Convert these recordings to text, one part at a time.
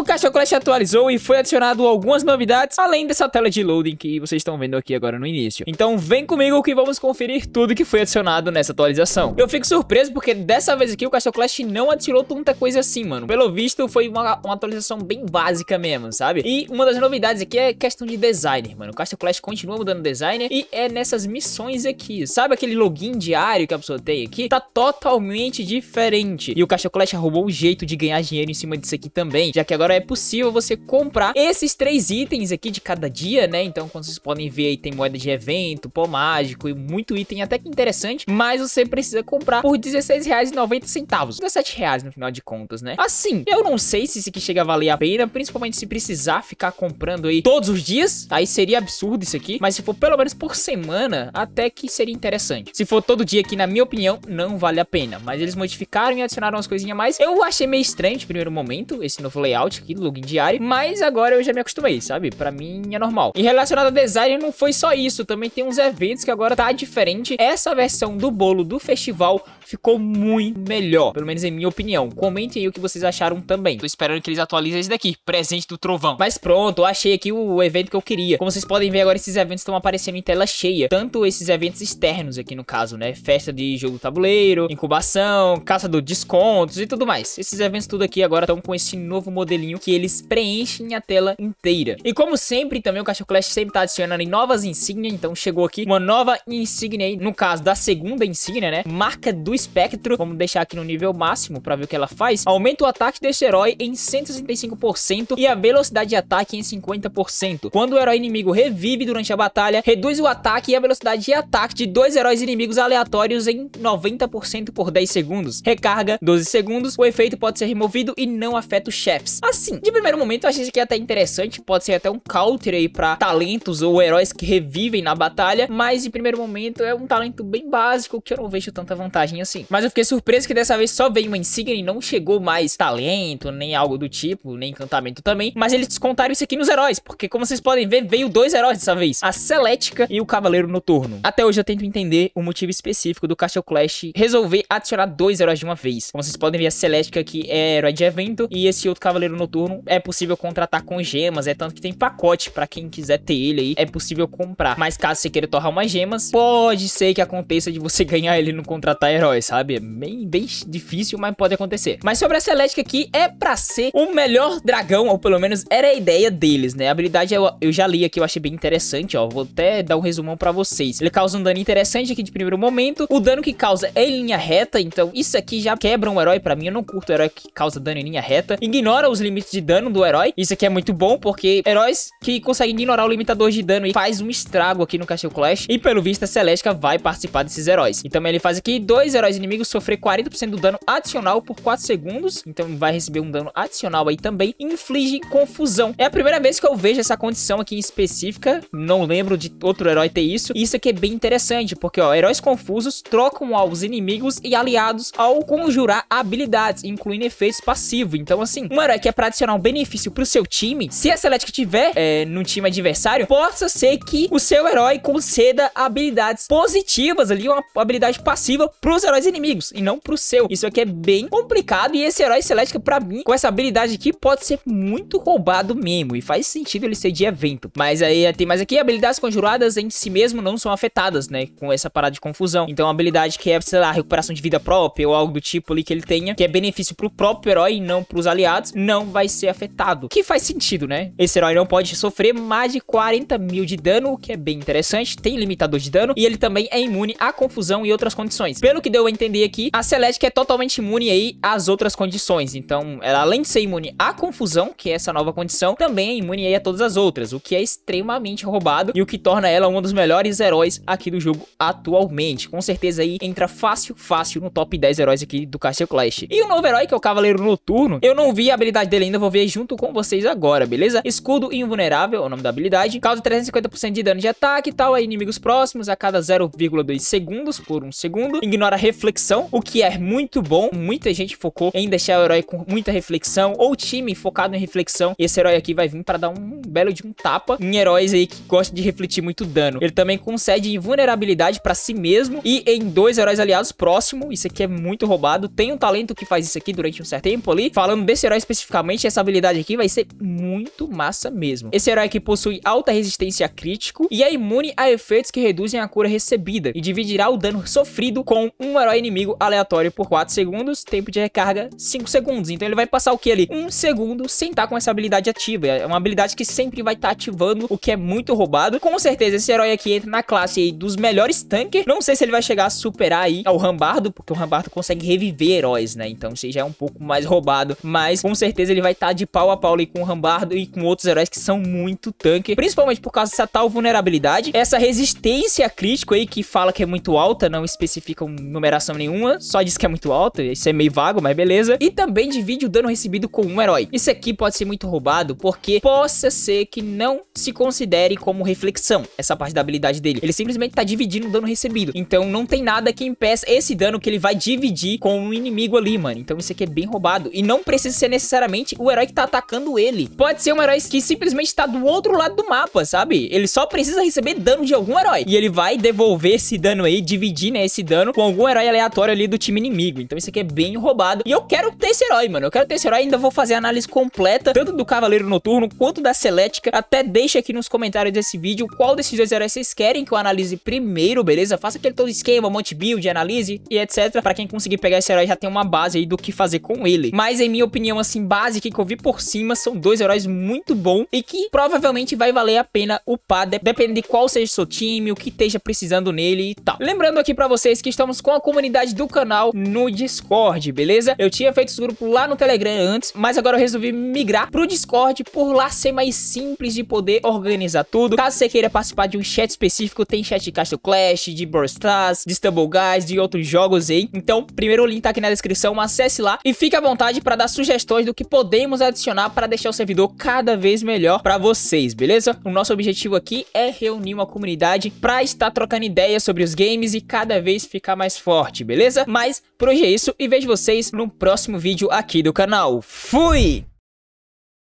O Caixa Clash atualizou e foi adicionado algumas novidades, além dessa tela de loading que vocês estão vendo aqui agora no início. Então vem comigo que vamos conferir tudo que foi adicionado nessa atualização. Eu fico surpreso porque dessa vez aqui o Caixa Clash não adicionou tanta coisa assim, mano. Pelo visto foi uma, uma atualização bem básica mesmo, sabe? E uma das novidades aqui é questão de design, mano. O Caixa Clash continua mudando design e é nessas missões aqui. Sabe aquele login diário que a pessoa tem aqui? Tá totalmente diferente. E o Caixa Clash arrumou um jeito de ganhar dinheiro em cima disso aqui também, já que agora agora é possível você comprar esses três itens aqui de cada dia, né? Então, como vocês podem ver aí, tem moeda de evento, pó mágico e muito item até que interessante, mas você precisa comprar por R$16,90. R$17,00 no final de contas, né? Assim, eu não sei se isso aqui chega a valer a pena, principalmente se precisar ficar comprando aí todos os dias, aí seria absurdo isso aqui, mas se for pelo menos por semana, até que seria interessante. Se for todo dia aqui, na minha opinião, não vale a pena, mas eles modificaram e adicionaram umas coisinhas mais. Eu achei meio estranho de primeiro momento esse novo layout, isso, aquilo, login diário. Mas agora eu já me acostumei, sabe? Pra mim é normal. E relacionado a design, não foi só isso. Também tem uns eventos que agora tá diferente. Essa versão do bolo do festival ficou muito melhor. Pelo menos em minha opinião. Comentem aí o que vocês acharam também. Tô esperando que eles atualizem esse daqui. Presente do trovão. Mas pronto, eu achei aqui o evento que eu queria. Como vocês podem ver agora, esses eventos estão aparecendo em tela cheia. Tanto esses eventos externos aqui no caso, né? Festa de jogo tabuleiro, incubação, caça do descontos e tudo mais. Esses eventos tudo aqui agora estão com esse novo modelo selinho que eles preenchem a tela inteira. E como sempre, também o Caixa Clash sempre tá adicionando novas insígnias, então chegou aqui uma nova insígnia aí, no caso da segunda insígnia, né? Marca do espectro, vamos deixar aqui no nível máximo pra ver o que ela faz. Aumenta o ataque deste herói em 165% e a velocidade de ataque em 50%. Quando o herói inimigo revive durante a batalha, reduz o ataque e a velocidade de ataque de dois heróis inimigos aleatórios em 90% por 10 segundos. Recarga 12 segundos, o efeito pode ser removido e não afeta os chefes assim, de primeiro momento eu achei isso aqui até interessante, pode ser até um counter aí pra talentos ou heróis que revivem na batalha, mas de primeiro momento é um talento bem básico que eu não vejo tanta vantagem assim. Mas eu fiquei surpreso que dessa vez só veio uma insígnia e não chegou mais talento, nem algo do tipo, nem encantamento também, mas eles descontaram isso aqui nos heróis, porque como vocês podem ver, veio dois heróis dessa vez, a Celética e o Cavaleiro Noturno. Até hoje eu tento entender o motivo específico do Castle Clash resolver adicionar dois heróis de uma vez. Como vocês podem ver, a Celética aqui é herói de evento e esse outro Cavaleiro noturno, é possível contratar com gemas, é tanto que tem pacote para quem quiser ter ele aí, é possível comprar. Mas caso você queira torrar umas gemas, pode ser que aconteça de você ganhar ele no contratar heróis, sabe? É bem, bem difícil, mas pode acontecer. Mas sobre a elétrica aqui, é para ser o melhor dragão, ou pelo menos era a ideia deles, né? A habilidade eu, eu já li aqui, eu achei bem interessante, ó. Vou até dar um resumão para vocês. Ele causa um dano interessante aqui de primeiro momento. O dano que causa é em linha reta, então isso aqui já quebra um herói para mim. Eu não curto herói que causa dano em linha reta. Ignora os limites limite de dano do herói. Isso aqui é muito bom, porque heróis que conseguem ignorar o limitador de dano e faz um estrago aqui no Castle Clash. E pelo visto, a Celestica vai participar desses heróis. Então ele faz aqui dois heróis inimigos sofrer 40% do dano adicional por 4 segundos. Então vai receber um dano adicional aí também. Inflige confusão. É a primeira vez que eu vejo essa condição aqui específica. Não lembro de outro herói ter isso. E isso aqui é bem interessante, porque ó, heróis confusos trocam os inimigos e aliados ao conjurar habilidades, incluindo efeitos passivos. Então assim, um herói que é para adicionar um benefício pro seu time, se a Select tiver é, num time adversário, possa ser que o seu herói conceda habilidades positivas ali, uma habilidade passiva pros heróis inimigos e não pro seu. Isso aqui é bem complicado e esse herói Celestica, pra mim, com essa habilidade aqui, pode ser muito roubado mesmo e faz sentido ele ser de evento. Mas aí tem mais aqui, habilidades conjuradas em si mesmo não são afetadas, né, com essa parada de confusão. Então, habilidade que é, sei lá, recuperação de vida própria ou algo do tipo ali que ele tenha, que é benefício pro próprio herói e não pros aliados, não vai ser afetado. Que faz sentido, né? Esse herói não pode sofrer mais de 40 mil de dano, o que é bem interessante. Tem limitador de dano e ele também é imune à confusão e outras condições. Pelo que deu a entender aqui, a Celeste é totalmente imune aí às outras condições. Então, ela além de ser imune à confusão, que é essa nova condição, também é imune aí a todas as outras, o que é extremamente roubado e o que torna ela um dos melhores heróis aqui do jogo atualmente. Com certeza aí entra fácil, fácil no top 10 heróis aqui do Castle Clash. E o novo herói, que é o Cavaleiro Noturno, eu não vi a habilidade dele dele ainda, vou ver junto com vocês agora, beleza? Escudo invulnerável, é o nome da habilidade, causa 350% de dano de ataque e tal a inimigos próximos a cada 0,2 segundos por um segundo, ignora reflexão, o que é muito bom, muita gente focou em deixar o herói com muita reflexão, ou time focado em reflexão, e esse herói aqui vai vir para dar um belo de um tapa em heróis aí que gostam de refletir muito dano. Ele também concede invulnerabilidade para si mesmo e em dois heróis aliados próximo, isso aqui é muito roubado, tem um talento que faz isso aqui durante um certo tempo ali, falando desse herói especificamente, Realmente essa habilidade aqui vai ser muito massa mesmo. Esse herói aqui possui alta resistência a crítico e é imune a efeitos que reduzem a cura recebida e dividirá o dano sofrido com um herói inimigo aleatório por 4 segundos, tempo de recarga 5 segundos. Então ele vai passar o que ali? 1 um segundo sem estar com essa habilidade ativa. É uma habilidade que sempre vai estar ativando, o que é muito roubado. Com certeza esse herói aqui entra na classe dos melhores tanques. Não sei se ele vai chegar a superar aí ao Rambardo, porque o Rambardo consegue reviver heróis, né? Então isso já é um pouco mais roubado, mas com certeza ele vai estar tá de pau a pau ali com o Rambardo e com outros heróis que são muito tanque, principalmente por causa dessa tal vulnerabilidade, essa resistência crítico aí que fala que é muito alta, não especificam numeração nenhuma, só diz que é muito alta, isso é meio vago, mas beleza, e também divide o dano recebido com um herói. Isso aqui pode ser muito roubado porque possa ser que não se considere como reflexão essa parte da habilidade dele, ele simplesmente tá dividindo o dano recebido, então não tem nada que impeça esse dano que ele vai dividir com o um inimigo ali, mano, então isso aqui é bem roubado e não precisa ser necessariamente o herói que tá atacando ele. Pode ser um herói que simplesmente tá do outro lado do mapa, sabe? Ele só precisa receber dano de algum herói. E ele vai devolver esse dano aí, dividir, né, esse dano com algum herói aleatório ali do time inimigo. Então isso aqui é bem roubado. E eu quero ter esse herói, mano. Eu quero ter esse herói. Ainda vou fazer análise completa, tanto do Cavaleiro Noturno quanto da Celética. Até deixa aqui nos comentários desse vídeo qual desses dois heróis vocês querem que eu analise primeiro, beleza? Faça aquele todo esquema, monte build, analise e etc. Pra quem conseguir pegar esse herói já tem uma base aí do que fazer com ele. Mas em minha opinião, assim, base base que eu vi por cima são dois heróis muito bons e que provavelmente vai valer a pena upar, depende de qual seja o seu time, o que esteja precisando nele e tal. Lembrando aqui pra vocês que estamos com a comunidade do canal no Discord, beleza? Eu tinha feito esse grupo lá no Telegram antes, mas agora eu resolvi migrar pro Discord por lá ser mais simples de poder organizar tudo. Caso você queira participar de um chat específico, tem chat de Castle Clash, de Brawl Stars, de Stumble Guys, de outros jogos aí. Então, primeiro o link tá aqui na descrição, acesse lá e fique à vontade para dar sugestões do que podemos podemos adicionar para deixar o servidor cada vez melhor para vocês, beleza? O nosso objetivo aqui é reunir uma comunidade para estar trocando ideias sobre os games e cada vez ficar mais forte, beleza? Mas por hoje é isso e vejo vocês no próximo vídeo aqui do canal. Fui!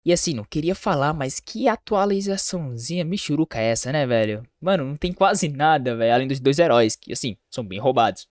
E assim, não queria falar, mas que atualizaçãozinha michuruca é essa, né, velho? Mano, não tem quase nada, velho, além dos dois heróis, que assim, são bem roubados.